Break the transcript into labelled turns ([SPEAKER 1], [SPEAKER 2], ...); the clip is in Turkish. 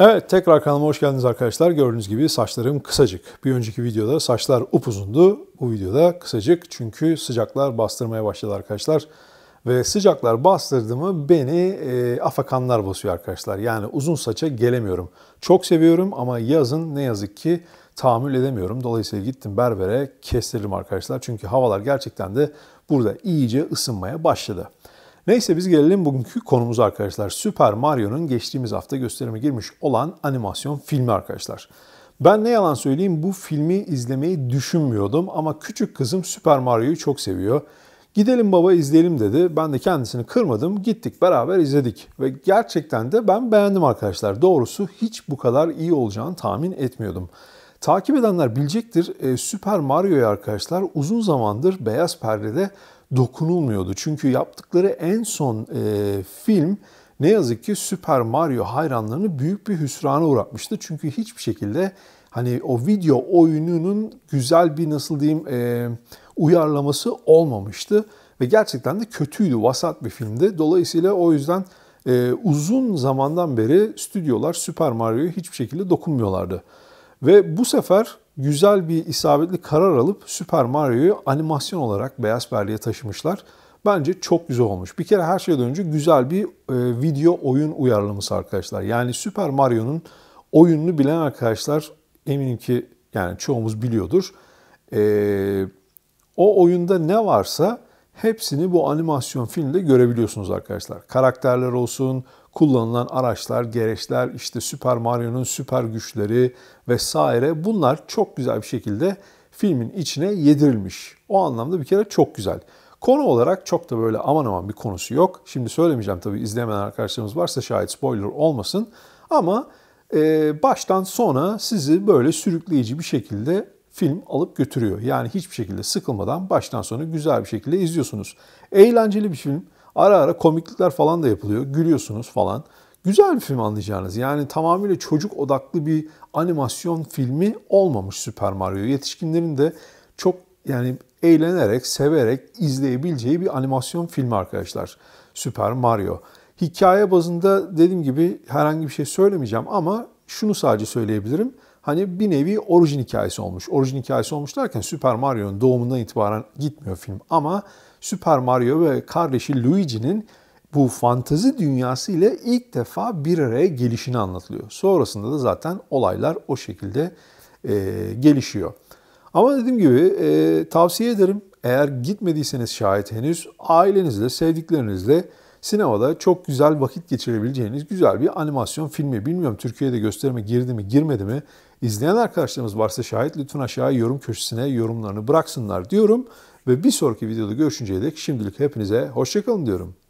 [SPEAKER 1] Evet tekrar kanalıma hoş geldiniz arkadaşlar. Gördüğünüz gibi saçlarım kısacık. Bir önceki videoda saçlar upuzundu. Bu videoda kısacık çünkü sıcaklar bastırmaya başladı arkadaşlar. Ve sıcaklar bastırdı mı beni e, afakanlar basıyor arkadaşlar. Yani uzun saça gelemiyorum. Çok seviyorum ama yazın ne yazık ki tahammül edemiyorum. Dolayısıyla gittim berbere kestirdim arkadaşlar. Çünkü havalar gerçekten de burada iyice ısınmaya başladı. Neyse biz gelelim bugünkü konumuza arkadaşlar. Super Mario'nun geçtiğimiz hafta gösterime girmiş olan animasyon filmi arkadaşlar. Ben ne yalan söyleyeyim bu filmi izlemeyi düşünmüyordum ama küçük kızım Super Mario'yu çok seviyor. Gidelim baba izleyelim dedi. Ben de kendisini kırmadım. Gittik beraber izledik. Ve gerçekten de ben beğendim arkadaşlar. Doğrusu hiç bu kadar iyi olacağını tahmin etmiyordum. Takip edenler bilecektir. E, Süper Mario'yu arkadaşlar uzun zamandır beyaz perdede dokunulmuyordu. Çünkü yaptıkları en son e, film ne yazık ki Super Mario hayranlarını büyük bir hüsrana uğratmıştı. Çünkü hiçbir şekilde hani o video oyununun güzel bir nasıl diyeyim e, uyarlaması olmamıştı. Ve gerçekten de kötüydü, vasat bir filmdi. Dolayısıyla o yüzden e, uzun zamandan beri stüdyolar Super Mario'ya hiçbir şekilde dokunmuyorlardı. Ve bu sefer güzel bir isabetli karar alıp Super Mario'yu animasyon olarak Beyaz Perde'ye taşımışlar. Bence çok güzel olmuş. Bir kere her şeyden önce güzel bir e, video oyun uyarlaması arkadaşlar. Yani Super Mario'nun oyununu bilen arkadaşlar eminim ki yani çoğumuz biliyordur. E, o oyunda ne varsa Hepsini bu animasyon filmde görebiliyorsunuz arkadaşlar. Karakterler olsun, kullanılan araçlar, gereçler, işte Super Mario'nun süper güçleri vesaire bunlar çok güzel bir şekilde filmin içine yedirilmiş. O anlamda bir kere çok güzel. Konu olarak çok da böyle aman aman bir konusu yok. Şimdi söylemeyeceğim tabii izlemeyen arkadaşlarımız varsa şayet spoiler olmasın. Ama e, baştan sona sizi böyle sürükleyici bir şekilde film alıp götürüyor. Yani hiçbir şekilde sıkılmadan baştan sona güzel bir şekilde izliyorsunuz. Eğlenceli bir film. Ara ara komiklikler falan da yapılıyor. Gülüyorsunuz falan. Güzel bir film anlayacağınız. Yani tamamıyla çocuk odaklı bir animasyon filmi olmamış Super Mario. Yetişkinlerin de çok yani eğlenerek, severek izleyebileceği bir animasyon filmi arkadaşlar. Super Mario. Hikaye bazında dediğim gibi herhangi bir şey söylemeyeceğim ama şunu sadece söyleyebilirim hani bir nevi orijin hikayesi olmuş. Orijin hikayesi olmuş derken Super Mario'nun doğumundan itibaren gitmiyor film ama Super Mario ve kardeşi Luigi'nin bu fantazi dünyası ile ilk defa bir araya gelişini anlatılıyor. Sonrasında da zaten olaylar o şekilde e, gelişiyor. Ama dediğim gibi e, tavsiye ederim eğer gitmediyseniz şayet henüz ailenizle, sevdiklerinizle sinemada çok güzel vakit geçirebileceğiniz güzel bir animasyon filmi. Bilmiyorum Türkiye'de gösterime girdi mi girmedi mi? İzleyen arkadaşlarımız varsa şahit lütfen aşağıya yorum köşesine yorumlarını bıraksınlar diyorum. Ve bir sonraki videoda görüşünceye dek şimdilik hepinize hoşçakalın diyorum.